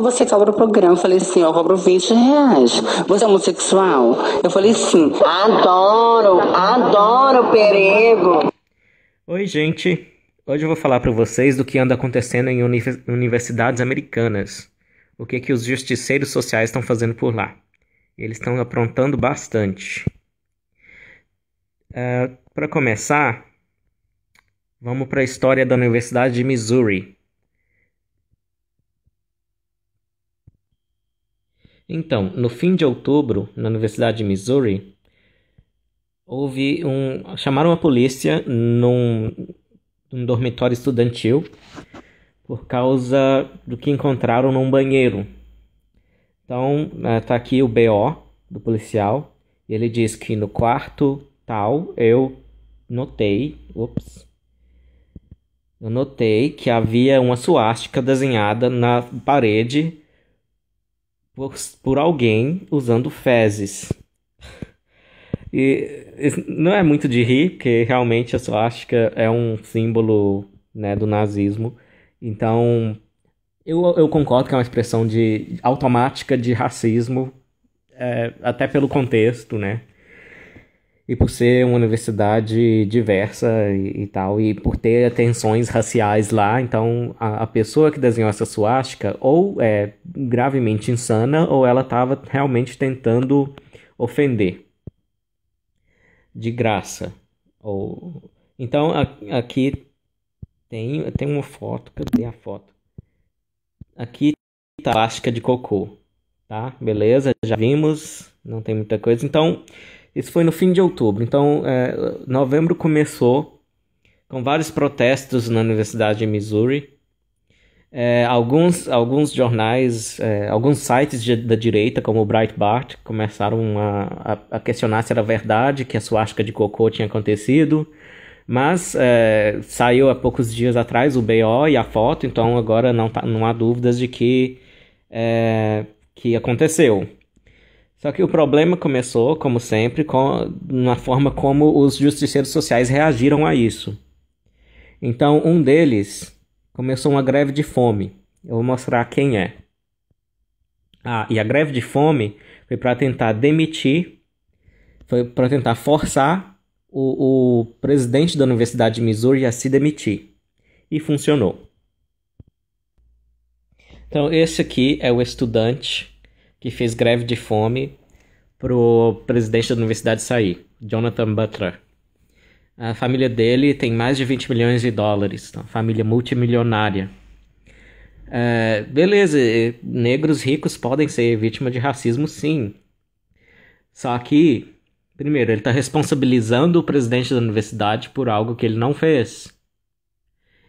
Você cobra o programa. Eu falei, sim, eu cobro 20 reais. Você é homossexual? Eu falei, sim. Adoro, adoro perigo. Oi, gente. Hoje eu vou falar para vocês do que anda acontecendo em uni universidades americanas. O que, que os justiceiros sociais estão fazendo por lá. Eles estão aprontando bastante. Uh, ah, para começar, vamos para a história da Universidade de Missouri, Então, no fim de outubro, na Universidade de Missouri, houve um chamaram a polícia num, num dormitório estudantil por causa do que encontraram num banheiro. Então, eh, tá aqui o BO do policial, e ele diz que no quarto tal eu notei, ups. Eu notei que havia uma suástica desenhada na parede por, por alguém usando fezes. E não é muito de rir, porque realmente eu só acho que é um símbolo né, do nazismo. Então, eu, eu concordo que é uma expressão de automática de racismo, é, até pelo contexto, né? e por ser uma universidade diversa e, e tal, e por ter tensões raciais lá, então a, a pessoa que desenhou essa suástica ou é gravemente insana ou ela estava realmente tentando ofender de graça. Ou então a, aqui tem tem uma foto, cadê a foto? Aqui está a suástica de cocô, tá? Beleza? Já vimos, não tem muita coisa. Então, isso foi no fim de outubro. Então, é, novembro começou com vários protestos na Universidade de Missouri. É, alguns, alguns jornais, é, alguns sites de, da direita, como o Breitbart, começaram a, a, a, questionar se era verdade que a suástica de cocô tinha acontecido. Mas é, saiu há poucos dias atrás o BO e a foto, então agora não, tá, não há dúvidas de que, é, que aconteceu. Só que o problema começou, como sempre, com na forma como os justiceiros sociais reagiram a isso. Então, um deles começou uma greve de fome. Eu vou mostrar quem é. Ah, e a greve de fome foi para tentar demitir, foi para tentar forçar o, o presidente da Universidade de Missouri a se demitir. E funcionou. Então, esse aqui é o estudante que fez greve de fome pro presidente da universidade sair, Jonathan Butler. A família dele tem mais de 20 milhões de dólares, uma então, família multimilionária. É, beleza, negros ricos podem ser vítima de racismo, sim. Só que, primeiro, ele está responsabilizando o presidente da universidade por algo que ele não fez.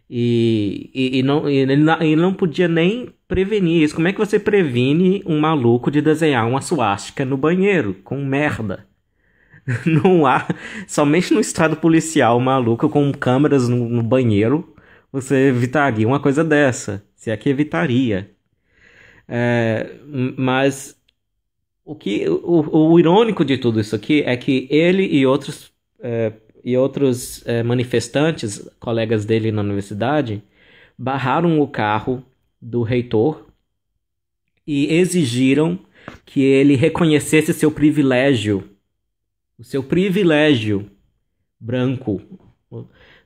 E, e, e não, e ele, não, ele não podia nem prevenir isso. Como é que você previne um maluco de desenhar uma suástica no banheiro com merda? Não há. Somente no estado policial maluco com câmeras no, no banheiro você evitaria uma coisa dessa. Se é que evitaria. É, mas o que o, o, irônico de tudo isso aqui é que ele e outros é, e outros é, manifestantes, colegas dele na universidade, barraram o carro do reitor e exigiram que ele reconhecesse seu privilégio, o seu privilégio branco.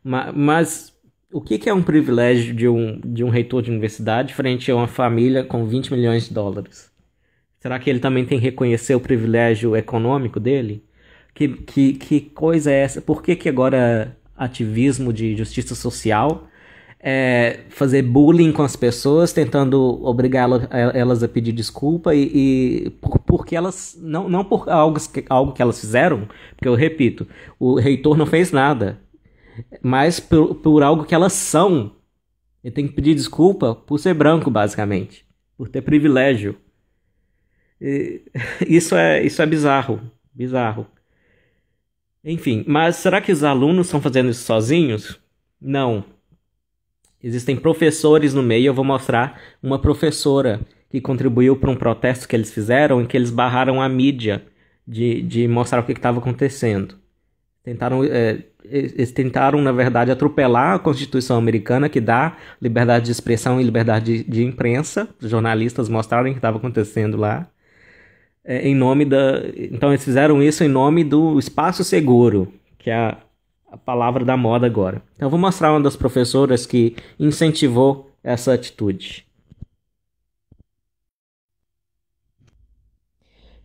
Mas o que é um privilégio de um, de um reitor de universidade frente a uma família com 20 milhões de dólares? Será que ele também tem que reconhecer o privilégio econômico dele? Que, que, que coisa é essa? Por que, que agora ativismo de justiça social é, fazer bullying com as pessoas, tentando obrigá-las é, a pedir desculpa e, e por, porque elas não, não por algo que, algo que elas fizeram, porque eu repito, o reitor não fez nada, mas por, por algo que elas são. Ele tem que pedir desculpa por ser branco, basicamente, por ter privilégio. E, isso é isso é bizarro, bizarro. Enfim, mas será que os alunos estão fazendo isso sozinhos? Não. Existem professores no meio, eu vou mostrar uma professora que contribuiu para um protesto que eles fizeram em que eles barraram a mídia de, de mostrar o que estava acontecendo. Tentaram, é, eles tentaram, na verdade, atropelar a Constituição americana, que dá liberdade de expressão e liberdade de, de imprensa, os jornalistas mostraram o que estava acontecendo lá. É, em nome da. Então, eles fizeram isso em nome do espaço seguro, que é a, a palavra da moda agora. Então, eu vou mostrar uma das professoras que incentivou essa atitude.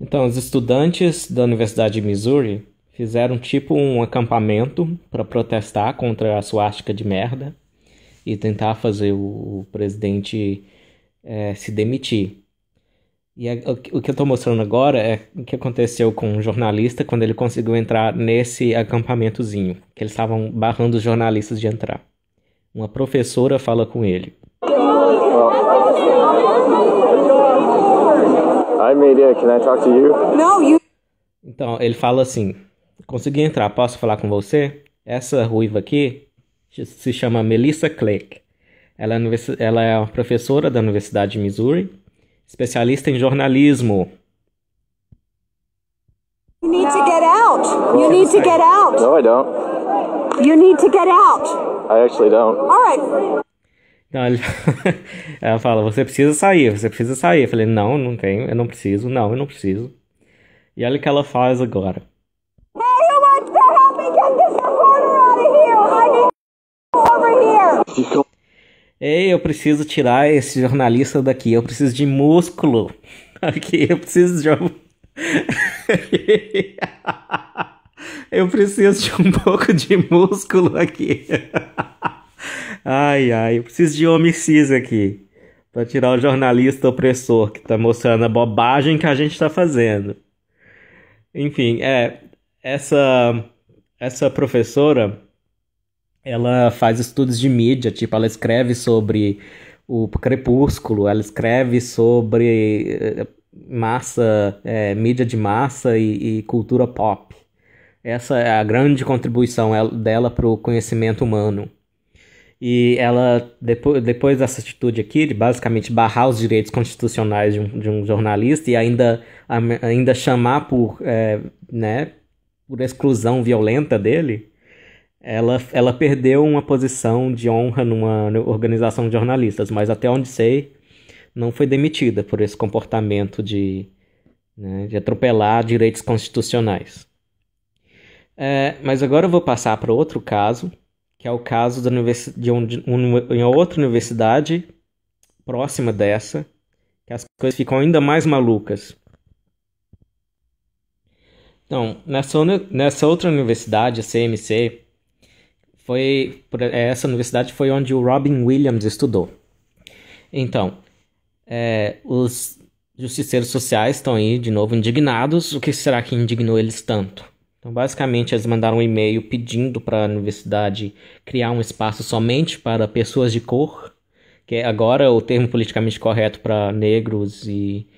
Então, os estudantes da Universidade de Missouri fizeram tipo um acampamento para protestar contra a suástica de merda e tentar fazer o presidente é, se demitir. E é, o que eu estou mostrando agora é o que aconteceu com um jornalista quando ele conseguiu entrar nesse acampamentozinho, que eles estavam barrando os jornalistas de entrar. Uma professora fala com ele. Hi media, can I talk to you? No, you. Então, ele fala assim: "Consegui entrar, posso falar com você? Essa ruiva aqui se chama Melissa Click. Ela é, ela é uma professora da Universidade de Missouri especialista em jornalismo. You need to get out. You need to get out. No, I don't. You need to get out. I actually don't. All right. Então ele... ela fala, você precisa sair, você precisa sair. Eu falei, não, não tenho, eu não preciso, não, eu não preciso. E olha o que ela faz agora. Hey, who wants to help me get this reporter out of here? I need over here. Ei, eu preciso tirar esse jornalista daqui, eu preciso de músculo. Aqui, eu preciso de. Um... eu preciso de um pouco de músculo aqui. ai, ai, eu preciso de homicida aqui. Pra tirar o jornalista opressor que tá mostrando a bobagem que a gente tá fazendo. Enfim, é. Essa. Essa professora ela faz estudos de mídia, tipo, ela escreve sobre o Crepúsculo, ela escreve sobre eh, massa, é, mídia de massa e, e, cultura pop. Essa é a grande contribuição dela para o conhecimento humano. E ela, depois, depois dessa atitude aqui, de basicamente barrar os direitos constitucionais de um, de um jornalista e ainda, ainda chamar por, é, né, por exclusão violenta dele, ela, ela perdeu uma posição de honra numa organização de jornalistas, mas até onde sei, não foi demitida por esse comportamento de, né, de atropelar direitos constitucionais. É, mas agora eu vou passar para outro caso, que é o caso da universi de, um, de um, uma outra universidade próxima dessa, que as coisas ficam ainda mais malucas. Então, nessa, nessa outra universidade, a CMC, foi essa universidade foi onde o Robin Williams estudou. Então, é, os justiceiros sociais estão aí de novo indignados. O que será que indignou eles tanto? Então, basicamente, eles mandaram um e-mail pedindo para a universidade criar um espaço somente para pessoas de cor, que é agora o termo politicamente correto para negros e,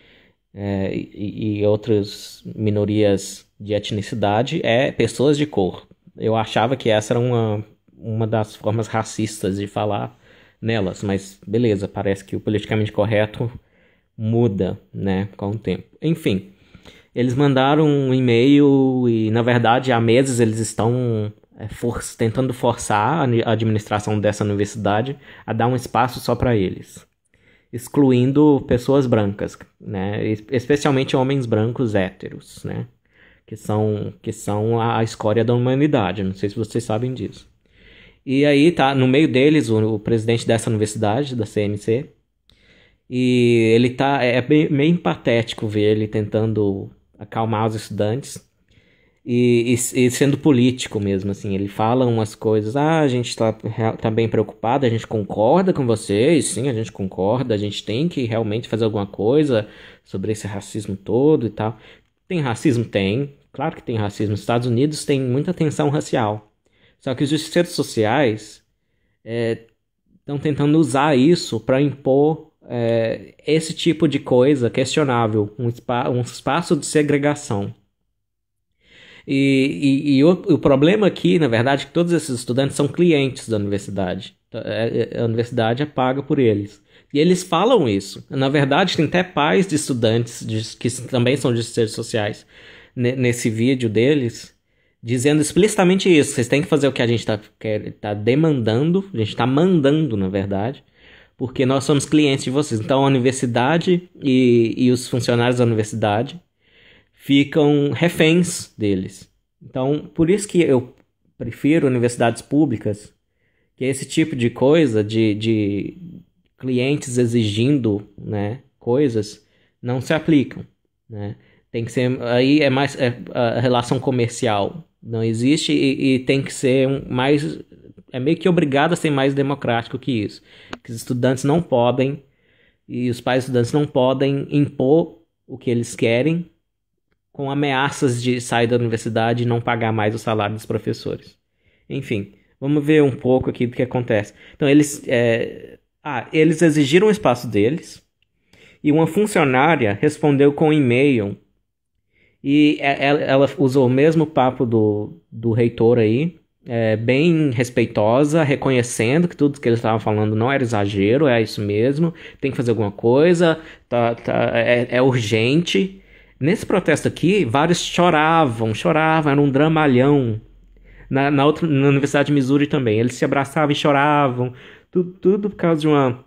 é, e, e outras minorias de etnicidade é pessoas de cor. Eu achava que essa era uma uma das formas racistas de falar nelas, mas beleza, parece que o politicamente correto muda, né, com o tempo. Enfim, eles mandaram um e-mail e, na verdade, há meses eles estão é, for tentando forçar a administração dessa universidade a dar um espaço só para eles, excluindo pessoas brancas, né, especialmente homens brancos héteros, né, que são, que são a escória da humanidade, não sei se vocês sabem disso. E aí tá no meio deles o, o presidente dessa universidade, da CMC. E ele tá. É, é bem, meio patético ver ele tentando acalmar os estudantes. E, e, e, sendo político mesmo, assim, ele fala umas coisas, ah, a gente tá, tá bem preocupado, a gente concorda com vocês, sim, a gente concorda, a gente tem que realmente fazer alguma coisa sobre esse racismo todo e tal. Tem racismo? Tem, claro que tem racismo. Nos Estados Unidos tem muita tensão racial. Só que os justiceiros sociais estão é, tentando usar isso para impor é, esse tipo de coisa questionável, um, spa, um espaço de segregação. E, e, e o, o, problema aqui, na verdade, é que todos esses estudantes são clientes da universidade. É, é, a universidade é paga por eles. E eles falam isso. Na verdade, tem até pais de estudantes de, que também são de ciências sociais nesse vídeo deles dizendo explicitamente isso. Vocês têm que fazer o que a gente está tá demandando, a gente está mandando, na verdade, porque nós somos clientes de vocês. Então a universidade e, e os funcionários da universidade ficam reféns deles. Então, por isso que eu prefiro universidades públicas, que esse tipo de coisa, de, de clientes exigindo né, coisas, não se aplicam. Né? Tem que ser. Aí é mais é, a relação comercial não existe e, e tem que ser mais. É meio que obrigado a ser mais democrático que isso. Que os estudantes não podem, e os pais estudantes não podem impor o que eles querem com ameaças de sair da universidade e não pagar mais o salário dos professores. Enfim, vamos ver um pouco aqui do que acontece. Então, eles, é... ah, eles exigiram o espaço deles e uma funcionária respondeu com um e-mail e ela, é, é, ela usou o mesmo papo do, do reitor aí, é, bem respeitosa, reconhecendo que tudo que ele estava falando não era exagero, é isso mesmo, tem que fazer alguma coisa, tá, tá, é, é urgente. Nesse protesto aqui, vários choravam, choravam, era um dramalhão. Na, na, outra, na Universidade de Missouri também, eles se abraçavam e choravam, tudo, tudo por causa de uma.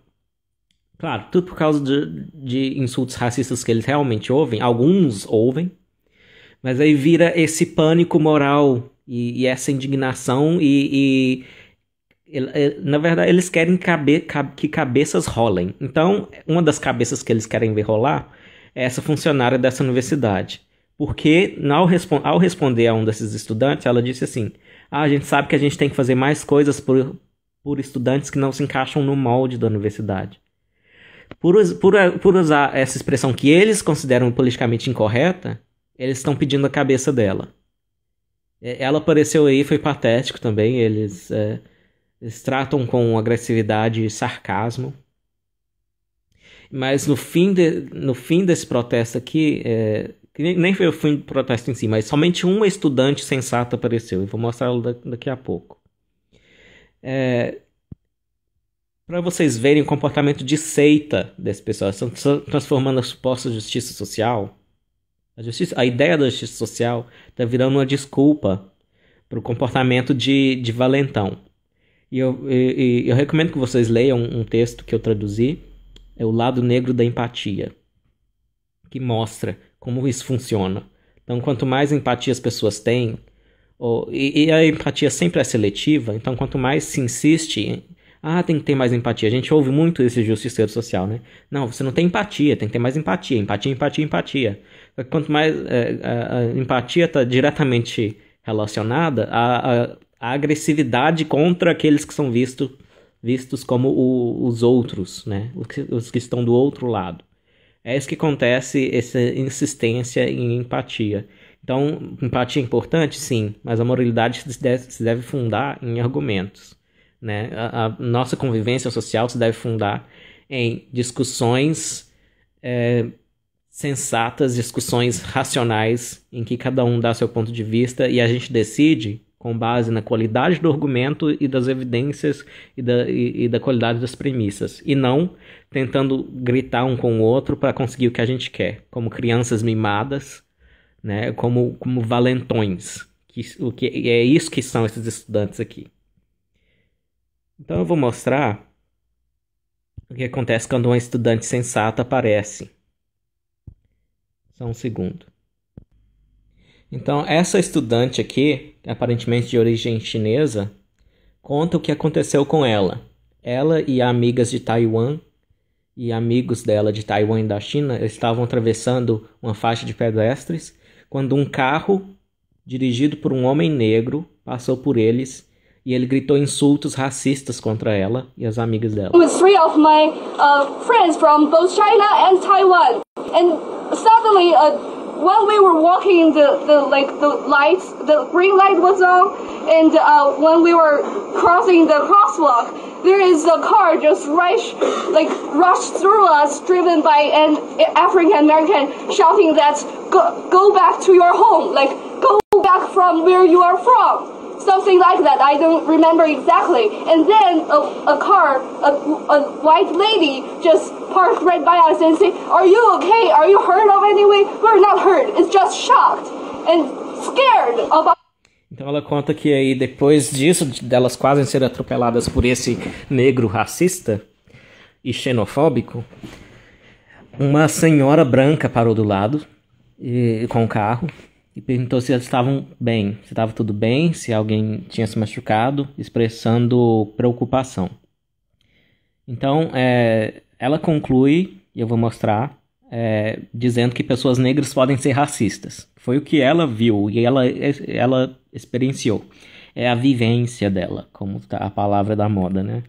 Claro, tudo por causa de, de insultos racistas que eles realmente ouvem, alguns ouvem, mas aí vira esse pânico moral e, e essa indignação e, e, na verdade eles querem cabe, que cabeças rolem. Então, uma das cabeças que eles querem ver rolar é essa funcionária dessa universidade. Porque ao, respo ao responder a um desses estudantes, ela disse assim: ah, a gente sabe que a gente tem que fazer mais coisas por, por estudantes que não se encaixam no molde da universidade. Por, por, por usar essa expressão que eles consideram politicamente incorreta, eles estão pedindo a cabeça dela. Ela apareceu aí, foi patético também. Eles, é, eles tratam com agressividade e sarcasmo. Mas no fim, de, no fim desse protesto aqui, é, nem foi o fim do protesto em si, mas somente uma estudante sensata apareceu. Eu vou mostrar lo daqui a pouco. É, para vocês verem o comportamento de seita desse pessoal, estão transformando a suposta justiça social a justiça, a ideia da justiça social está virando uma desculpa para o comportamento de, de valentão. E eu, e, eu recomendo que vocês leiam um texto que eu traduzi, é o lado negro da empatia, que mostra como isso funciona. Então, quanto mais empatia as pessoas têm, ou, e, e a empatia sempre é seletiva, então quanto mais se insiste ah, tem que ter mais empatia. A gente ouve muito esse justiceiro social, né? Não, você não tem empatia, tem que ter mais empatia. Empatia, empatia, empatia. Quanto mais é, a, empatia está diretamente relacionada à, à, à, agressividade contra aqueles que são vistos vistos como o, os outros, né? Os que, os que estão do outro lado. É isso que acontece, essa insistência em empatia. Então, empatia é importante, sim, mas a moralidade se deve, se deve fundar em argumentos. Né? A, a nossa convivência social se deve fundar em discussões é, sensatas, discussões racionais, em que cada um dá seu ponto de vista e a gente decide com base na qualidade do argumento e das evidências e da, e, e da qualidade das premissas, e não tentando gritar um com o outro para conseguir o que a gente quer, como crianças mimadas, né, como, como valentões. Que, o que, é isso que são esses estudantes aqui. Então eu vou mostrar o que acontece quando uma estudante sensata aparece. Só um segundo. Então, essa estudante aqui, aparentemente de origem chinesa, conta o que aconteceu com ela. Ela e amigas de Taiwan e amigos dela de Taiwan e da China estavam atravessando uma faixa de pedestres quando um carro dirigido por um homem negro passou por eles e ele gritou insultos racistas contra ela e as amigas dela. With three of my uh, friends from both China and Taiwan, and suddenly uh, while we were walking, the, the like the lights, the green light was on, and uh, when we were crossing the crosswalk, there is a car just rush, like rushed through us, driven by an African American, shouting that go, go back to your home, like go back from where you are from. something like that. I don't remember exactly. And then a, a car, a, a white lady just parked right by us and said, are you okay? Are you hurt of any way? We're not hurt. It's just shocked and scared about Então ela conta que aí depois disso, delas quase serem atropeladas por esse negro racista e xenofóbico, uma senhora branca parou do lado e, com o carro e perguntou se eles estavam bem, se estava tudo bem, se alguém tinha se machucado, expressando preocupação. Então, é, ela conclui, e eu vou mostrar, é, dizendo que pessoas negras podem ser racistas. Foi o que ela viu e ela, ela experienciou. É a vivência dela, como tá a palavra da moda, né?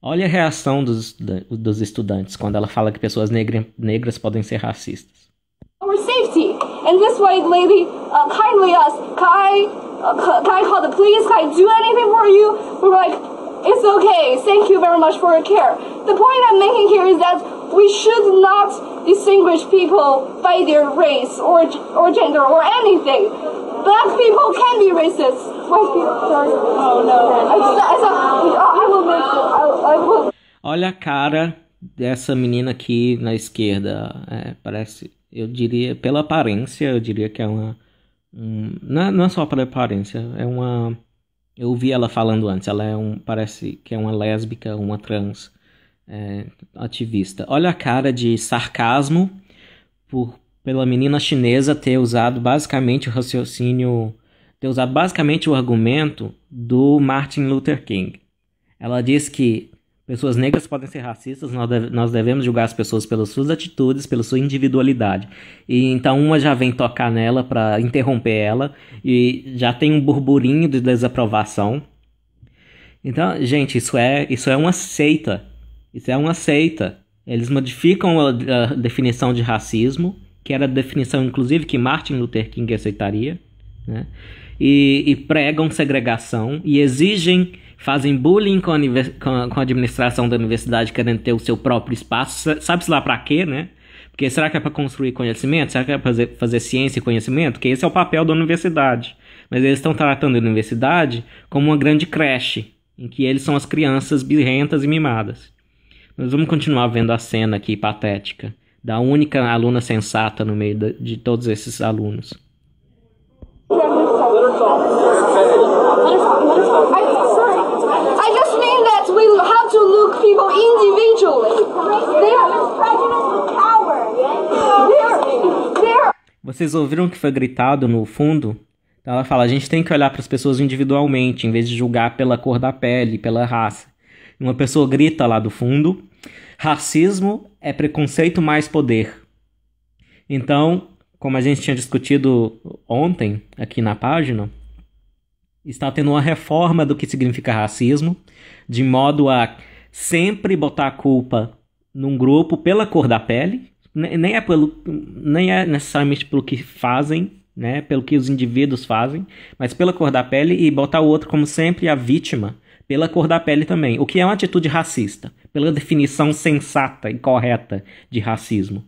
Olha a reação dos, dos estudantes quando ela fala que pessoas negras negras podem ser racistas. Our safety And this white lady uh, kindly asked, can I, uh, call the police? Can I do anything for you? We're like, it's okay. Thank you very much for your care. The point I'm making here is that we should not distinguish people by their race or, or gender or anything. Black people can be racist. White people, sorry. Oh, no. I, I, I will make I, I will. Olha a cara dessa menina aqui na esquerda. É, parece Eu diria, pela aparência, eu diria que é uma. Um, não, é, não, é, só pela aparência, é uma. Eu vi ela falando antes, ela é um. Parece que é uma lésbica, uma trans é, ativista. Olha a cara de sarcasmo por, pela menina chinesa ter usado basicamente o raciocínio. ter usado basicamente o argumento do Martin Luther King. Ela diz que Pessoas negras podem ser racistas, nós devemos julgar as pessoas pelas suas atitudes, pela sua individualidade. E então uma já vem tocar nela para interromper ela e já tem um burburinho de desaprovação. Então, gente, isso é, isso é uma seita. Isso é uma seita. Eles modificam a, a definição de racismo, que era a definição inclusive que Martin Luther King aceitaria, né? E, e pregam segregação e exigem fazem bullying com a, com a administração da universidade querendo ter o seu próprio espaço, sabe-se lá para quê, né? Porque será que é para construir conhecimento? Será que é para fazer, fazer ciência e conhecimento? Porque esse é o papel da universidade. Mas eles estão tratando a universidade como uma grande creche, em que eles são as crianças birrentas e mimadas. Nós vamos continuar vendo a cena aqui patética da única aluna sensata no meio de, de todos esses alunos. Olha só, olha só, olha só, olha só to look people individually. Vocês ouviram o que foi gritado no fundo? Ela fala: a gente tem que olhar para as pessoas individualmente, em vez de julgar pela cor da pele, pela raça. Uma pessoa grita lá do fundo: racismo é preconceito mais poder. Então, como a gente tinha discutido ontem aqui na página, está tendo uma reforma do que significa racismo, de modo a sempre botar a culpa num grupo pela cor da pele, nem é, pelo, nem é necessariamente pelo que fazem, né, pelo que os indivíduos fazem, mas pela cor da pele e botar o outro como sempre a vítima pela cor da pele também, o que é uma atitude racista, pela definição sensata e correta de racismo.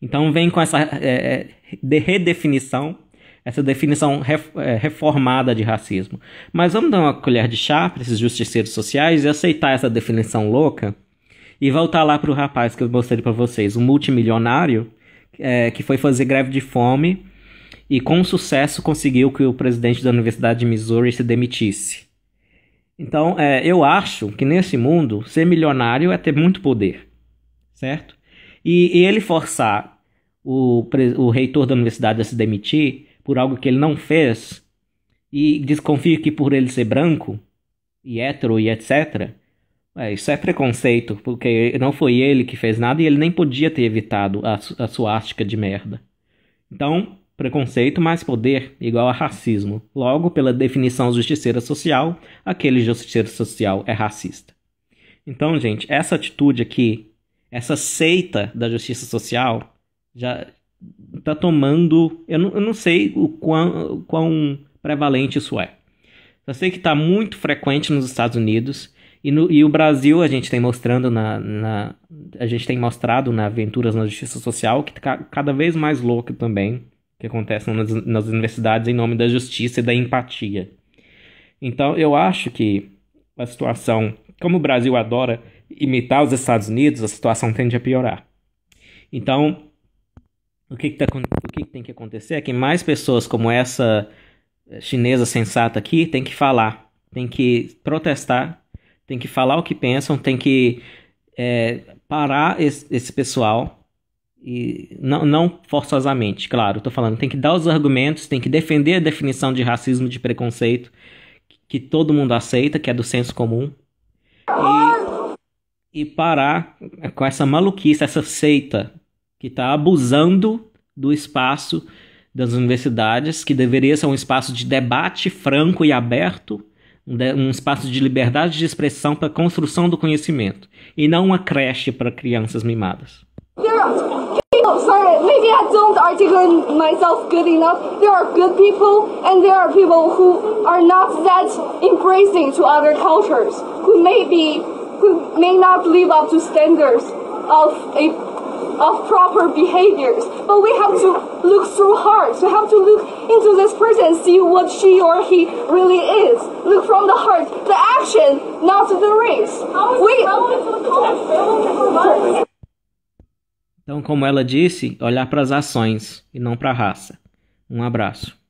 Então vem com essa é, é redefinição essa definição é, reformada de racismo. Mas vamos dar uma colher de chá para esses justiceiros sociais e aceitar essa definição louca e voltar lá para o rapaz que eu mostrei para vocês, um multimilionário é, que foi fazer greve de fome e com sucesso conseguiu que o presidente da Universidade de Missouri se demitisse. Então, é, eu acho que nesse mundo, ser milionário é ter muito poder, certo? E, e ele forçar o, o reitor da universidade a se demitir por algo que ele não fez e desconfia que por ele ser branco e hétero e etc. É, isso é preconceito, porque não foi ele que fez nada e ele nem podia ter evitado a, a ástica de merda. Então, preconceito mais poder igual a racismo. Logo, pela definição justiceira social, aquele justiceiro social é racista. Então, gente, essa atitude aqui, essa seita da justiça social, já tá tomando. Eu não, eu não sei o quão, quão prevalente isso é. Eu sei que está muito frequente nos Estados Unidos. E, no, e o Brasil a gente tem mostrando na, na, a gente tem mostrado na né, Aventuras na Justiça Social que tá cada vez mais louco também que acontece nas, nas universidades em nome da justiça e da empatia. Então eu acho que a situação, como o Brasil adora imitar os Estados Unidos, a situação tende a piorar. Então o que, que, tá, o que, que tem que acontecer é que mais pessoas como essa eh, chinesa sensata aqui tem que falar, tem que protestar, tem que falar o que pensam, tem que é, parar esse, esse, pessoal e não, não forçosamente, claro, estou falando, tem que dar os argumentos, tem que defender a definição de racismo de preconceito que, que todo mundo aceita, que é do senso comum. E, e parar com essa maluquice, essa seita que está abusando do espaço das universidades, que deveria ser um espaço de debate franco e aberto, um espaço de liberdade de expressão para a construção do conhecimento, e não uma creche para crianças mimadas. Oh, sorry, maybe I don't articulate myself good enough. There are good people, and there are people who are not that embracing to other cultures, who may be, who may not live up to standards of a of proper behaviors. But we have to look through hearts. We have to look into this person, see what she or he really is. Look from the heart, the action, not the race. We... Então, como ela disse, olhar para as ações e não para a raça. Um abraço.